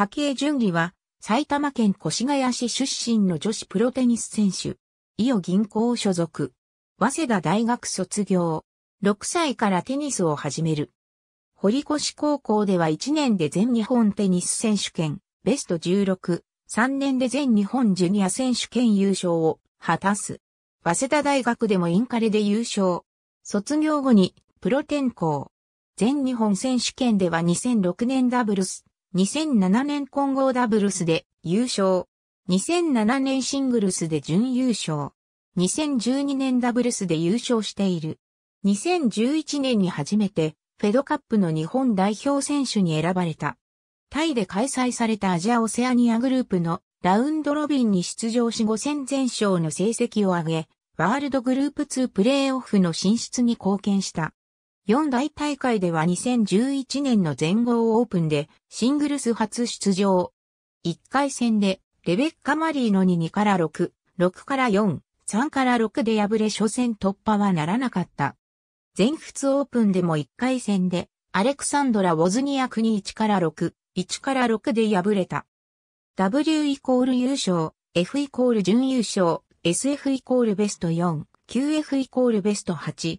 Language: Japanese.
波恵準備は、埼玉県越谷市出身の女子プロテニス選手。伊予銀行所属。早稲田大学卒業。6歳からテニスを始める。堀越高校では1年で全日本テニス選手権、ベスト16、3年で全日本ジュニア選手権優勝を果たす。早稲田大学でもインカレで優勝。卒業後にプロ転向。全日本選手権では2006年ダブルス2007年混合ダブルスで優勝。2007年シングルスで準優勝。2012年ダブルスで優勝している。2011年に初めてフェドカップの日本代表選手に選ばれた。タイで開催されたアジアオセアニアグループのラウンドロビンに出場し5戦全勝の成績を上げ、ワールドグループ2プレーオフの進出に貢献した。四大大会では2011年の全豪オープンでシングルス初出場。1回戦でレベッカ・マリーノに2から6、6から4、3から6で敗れ初戦突破はならなかった。全仏オープンでも1回戦でアレクサンドラ・ウォズニアクに1から6、1から6で敗れた。W イコール優勝、F イコール準優勝、SF イコールベスト4、QF イコールベスト8、